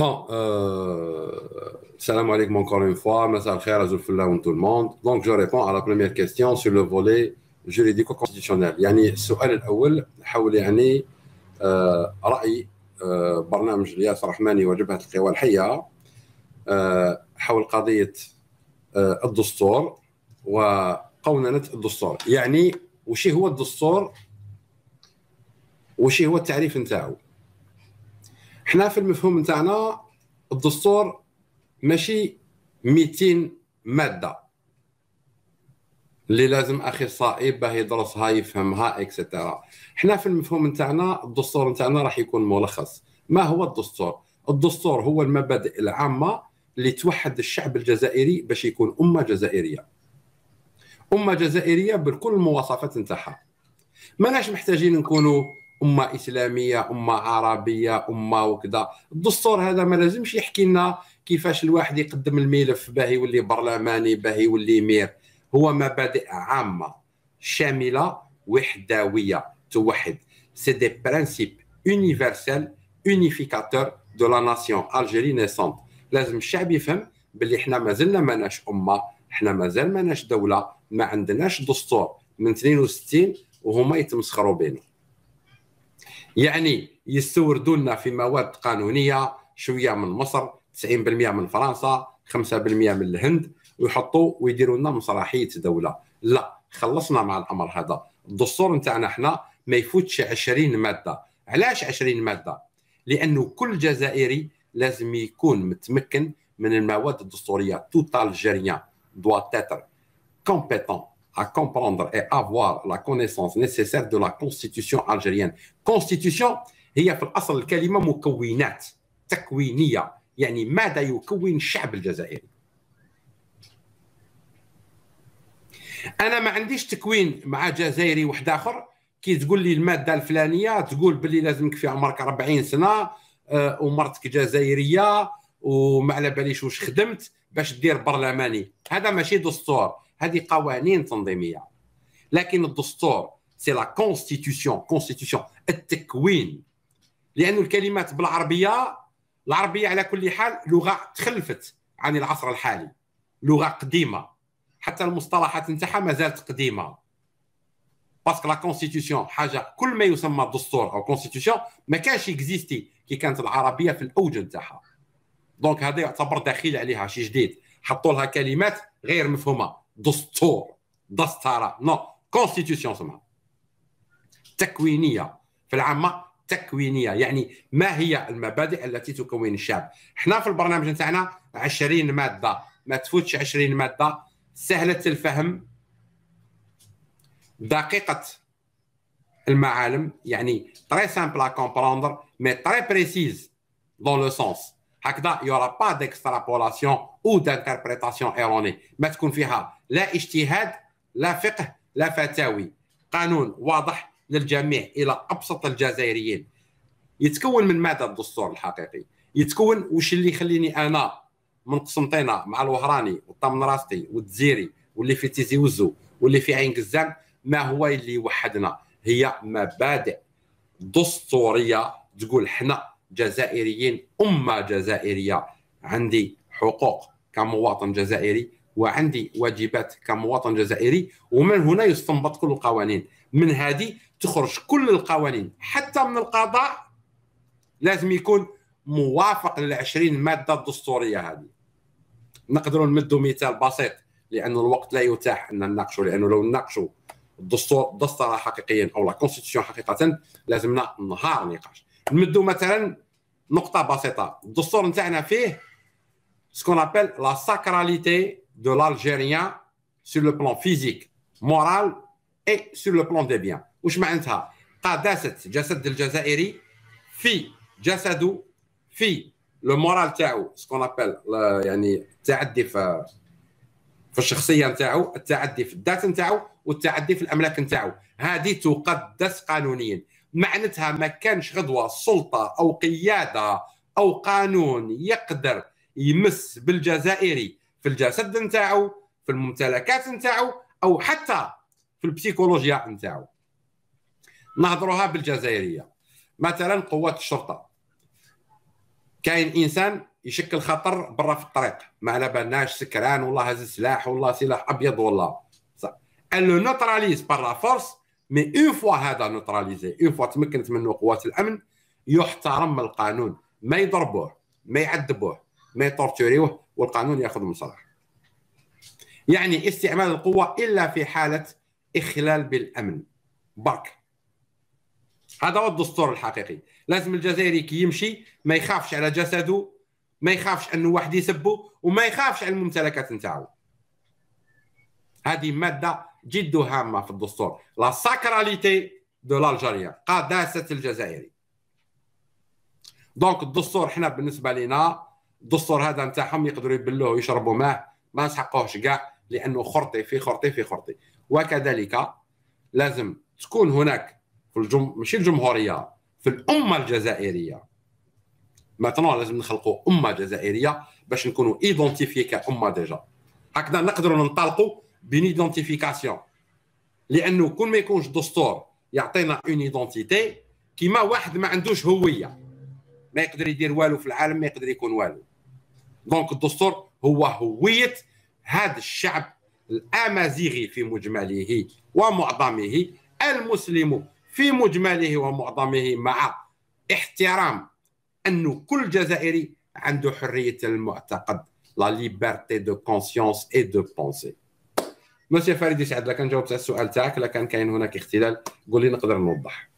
Bon, euh, salam alaikum encore une fois, Masal Khair, tout le monde. Donc, je réponds à la première question sur le volet juridico-constitutionnel. يعني السؤال الأول حول يعني آه رأي آه برنامج الياس الرحماني وجبهة القوى الحية آه حول قضية آه الدستور وقوننة الدستور. يعني وش هو الدستور؟ وش هو التعريف نتاعو؟ احنا في المفهوم نتاعنا الدستور ماشي 200 ماده اللي لازم اخصائي باه يدرسها يفهمها اكسترا حنا في المفهوم نتاعنا الدستور نتاعنا راح يكون ملخص ما هو الدستور الدستور هو المبادئ العامه اللي توحد الشعب الجزائري باش يكون امه جزائريه امه جزائريه بكل المواصفات نتاعها ماناش محتاجين نكونوا امه اسلاميه امه عربيه امه وكذا الدستور هذا ما لازمش يحكي لنا كيفاش الواحد يقدم الملف باه يولي برلماني باه يولي مير هو مبادئ عامه شامله وحدويه توحد سي دي برانسيب يونيفرسال يونيفيكاتور دو لا ناسيون الجيري نيسونت لازم الشعب يفهم باللي حنا مازلنا ماناش امه حنا مازال ماناش دوله ما عندناش دستور من 62 وهما يتمسخروا بينا يعني يستوردوا لنا في مواد قانونيه شويه من مصر 90% من فرنسا 5% من الهند ويحطوا ويديروا لنا مسرحيه دوله لا خلصنا مع الامر هذا الدستور نتاعنا احنا ما يفوتش 20 ماده علاش 20 ماده لانه كل جزائري لازم يكون متمكن من المواد الدستوريه توتال جيريان دوا تاتر كومبيتون à comprendre et avoir la connaissance nécessaire de la constitution algérienne constitution هي في الاصل الكلمه مكونات تكوينيه يعني ماذا يكون الشعب الجزائري انا ما عنديش تكوين مع جزائري واحد اخر كي تقول لي الماده الفلانيه تقول باللي لازمك في عمرك 40 سنه ومرتك جزائريه وما على باليش واش خدمت باش دير برلماني هذا ماشي دستور هذه قوانين تنظيميه لكن الدستور سي لا كونستيتيوسيون كونستيتيوسيون التكوين لأن الكلمات بالعربيه العربيه على كل حال لغه تخلفت عن العصر الحالي لغه قديمه حتى المصطلحات نتاعها ما زالت قديمه باسكو لا كونستيتيوسيون حاجه كل ما يسمى دستور او كونستيتيوسيون ما كانش اكزيستي كي كانت العربيه في الاوج نتاعها دونك هذا يعتبر داخل عليها شيء جديد حطوا لها كلمات غير مفهومه دستور دستارة نو كونستيتيوشن اسمها تكوينية في العامة تكوينية يعني ما هي المبادئ التي تكون الشعب احنا في البرنامج نتاعنا 20 مادة ما تفوتش 20 مادة سهلة الفهم دقيقة المعالم يعني تري سامبل ا كومبروندر مي تري بريسيز دون لو سونس هكذا يورا با ديكسترابولاسيون او دانتربريتاسيون ايروني ما تكون فيها لا اجتهاد لا فقه لا فتاوي قانون واضح للجميع الى ابسط الجزائريين يتكون من ماذا الدستور الحقيقي يتكون وش اللي يخليني انا من قسنطينه مع الوهراني والطمن راستي والتزيري واللي في تيزي وزو واللي في عين قزام ما هو اللي يوحدنا هي مبادئ دستوريه تقول حنا جزائريين امه جزائريه عندي حقوق كمواطن جزائري وعندي واجبات كمواطن جزائري ومن هنا يستنبط كل القوانين من هذه تخرج كل القوانين حتى من القضاء لازم يكون موافق لل 20 ماده الدستوريه هذه نقدروا نمدوا مثال بسيط لأن الوقت لا يتاح ان نناقشوا لانه لو نناقشوا الدستور الدستوره حقيقيا او لا كونستيتيوشن حقيقه لازمنا نهار نقاش نمدوا مثلا نقطه بسيطه الدستور نتاعنا فيه سكون ابل لا ساكراليتي de l'Algérien sur le plan physique, moral et sur le plan des biens. وش معناتها؟ قداست جسد الجزائري في جسده في لو مورال تاعو سكون ابل يعني التعدي في في الشخصيه نتاعو التعدي في الذات نتاعو والتعدي في الاملاك نتاعو هذه تقدس قانونيا معناتها ما كانش غدوه سلطه او قياده او قانون يقدر يمس بالجزائري في الجسد نتاعو في الممتلكات نتاعو او حتى في البسيكولوجيا نتاعو نهضروها بالجزائريه مثلا قوات الشرطه كاين انسان يشكل خطر برا في الطريق ما على بالناش سكران والله هز سلاح والله سلاح ابيض والله صح لو نوتراليز برا فورس مي اون فوا هذا نوتراليزي اون فوا تمكنت منه قوات الامن يحترم القانون ما يضربوه ما يعذبوه ما يطورتوريوه والقانون ياخذ من صالحه يعني استعمال القوه الا في حاله اخلال بالامن برك هذا هو الدستور الحقيقي لازم الجزائري كي يمشي ما يخافش على جسده ما يخافش انه واحد يسبه وما يخافش على الممتلكات نتاعو هذه ماده جد هامه في الدستور لا ساكراليتي دو لالجيريا قداسه الجزائري دونك الدستور حنا بالنسبه لنا الدستور هذا نتاعهم يقدروا يبلوه ويشربوا ماه ما نسحقوهش كاع لانه خرطي في خرطي في خرطي وكذلك لازم تكون هناك في الجم... ماشي الجمهوريه في الامه الجزائريه ماتنون لازم نخلقوا امه جزائريه باش نكونوا ايدونتيفي كامه ديجا هكذا نقدروا ننطلقوا بين ايدونتيفيكاسيون لانه كل ما يكونش دستور يعطينا اون ايدونتيتي كيما واحد ما عندوش هويه ما يقدر يدير والو في العالم ما يقدر يكون والو دونك الدستور هو هويه هذا الشعب الامازيغي في مجمله ومعظمه المسلم في مجمله ومعظمه مع احترام أن كل جزائري عنده حريه المعتقد لا ليبرتي دو كونسيونس اي دو بونسي مسيو فريد يسعد لك جاوبت على السؤال تاعك لكان كاين هناك اختلال قولي نقدر نوضح